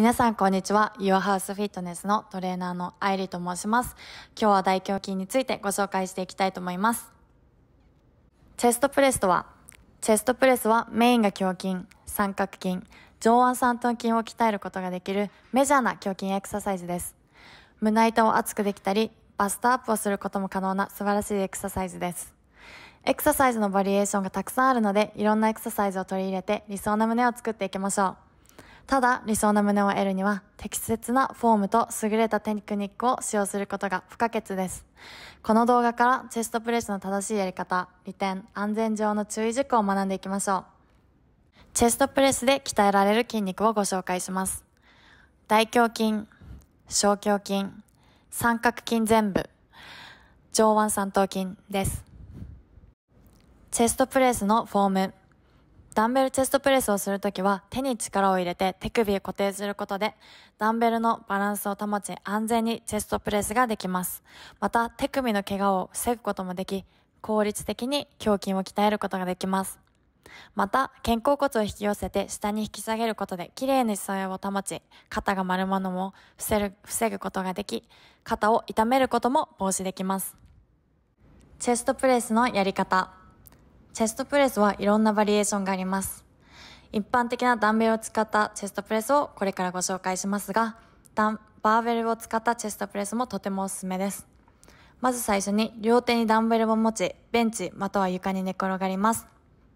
皆さんこんにちは。Your House Fitness のトレーナーの愛理と申します。今日は大胸筋についてご紹介していきたいと思います。チェストプレスとは、チェストプレスはメインが胸筋、三角筋、上腕三頭筋を鍛えることができるメジャーな胸筋エクササイズです。胸板を厚くできたり、バストアップをすることも可能な素晴らしいエクササイズです。エクササイズのバリエーションがたくさんあるので、いろんなエクササイズを取り入れて理想な胸を作っていきましょう。ただ、理想の胸を得るには、適切なフォームと優れたテクニックを使用することが不可欠です。この動画からチェストプレスの正しいやり方、利点、安全上の注意事項を学んでいきましょう。チェストプレスで鍛えられる筋肉をご紹介します。大胸筋、小胸筋、三角筋全部、上腕三頭筋です。チェストプレスのフォーム。ダンベルチェストプレスをするときは手に力を入れて手首を固定することでダンベルのバランスを保ち安全にチェストプレスができます。また手首の怪我を防ぐこともでき効率的に胸筋を鍛えることができます。また、肩甲骨を引き寄せて下に引き下げることで綺麗に姿勢を保ち、肩が丸まのも防ぐことができ、肩を痛めることも防止できます。チェストプレスのやり方。チェストプレスはいろんなバリエーションがあります。一般的なダンベルを使ったチェストプレスをこれからご紹介しますが、バーベルを使ったチェストプレスもとてもおすすめです。まず最初に両手にダンベルを持ち、ベンチまたは床に寝転がります。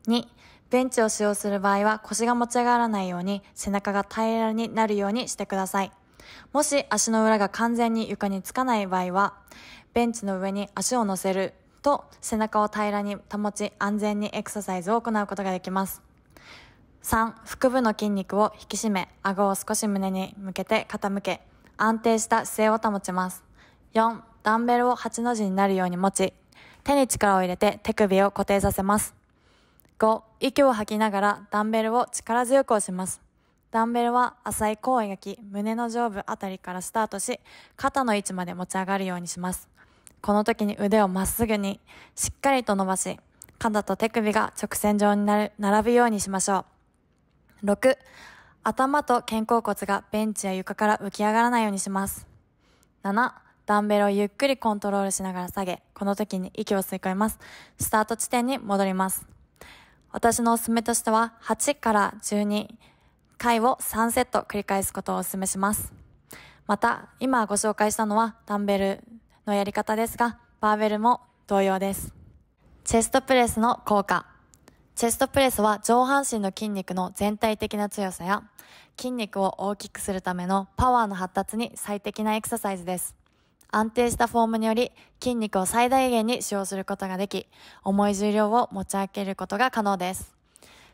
2、ベンチを使用する場合は腰が持ち上がらないように背中が平らになるようにしてください。もし足の裏が完全に床につかない場合は、ベンチの上に足を乗せると背中を平らに保ち安全にエクササイズを行うことができます。3、腹部の筋肉を引き締め、顎を少し胸に向けて傾け、安定した姿勢を保ちます。4、ダンベルを8の字になるように持ち、手に力を入れて手首を固定させます。5、息を吐きながらダンベルを力強く押します。ダンベルは浅い弧を描き、胸の上部あたりからスタートし、肩の位置まで持ち上がるようにします。この時に腕をまっすぐに、しっかりと伸ばし、肩と手首が直線上になる、並ぶようにしましょう。6、頭と肩甲骨がベンチや床から浮き上がらないようにします。7、ダンベルをゆっくりコントロールしながら下げ、この時に息を吸い込みます。スタート地点に戻ります。私のおすすめとしては、8から12回を3セット繰り返すことをお勧めします。また、今ご紹介したのは、ダンベルのやり方ですが、バーベルも同様です。チェストプレスの効果。チェストプレスは上半身の筋肉の全体的な強さや筋肉を大きくするためのパワーの発達に最適なエクササイズです。安定したフォームにより筋肉を最大限に使用することができ、重い重量を持ち上げることが可能です。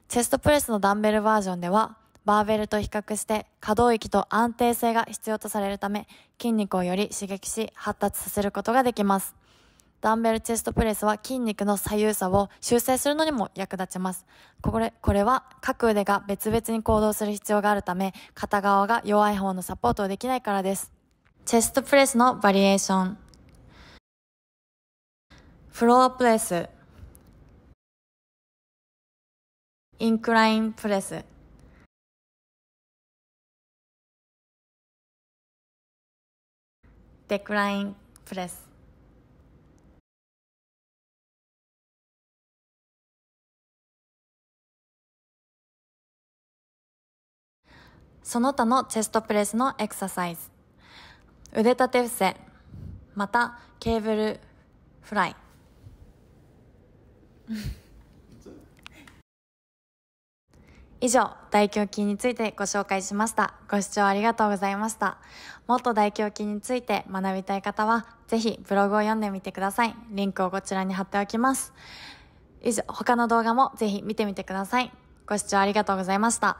チェストプレスのダンベルバージョンではバーベルと比較して可動域と安定性が必要とされるため筋肉をより刺激し発達させることができます。ダンベルチェストプレスは筋肉の左右差を修正するのにも役立ちます。これ、これは各腕が別々に行動する必要があるため、片側が弱い方のサポートをできないからです。チェストプレスのバリエーション。フロアプレス。インクラインプレス。デクラインプレスその他のチェストプレスのエクササイズ腕立て伏せまたケーブルフライ以上、大胸筋についてご紹介しました。ご視聴ありがとうございました。もっと大胸筋について学びたい方は、ぜひブログを読んでみてください。リンクをこちらに貼っておきます。以上、他の動画もぜひ見てみてください。ご視聴ありがとうございました。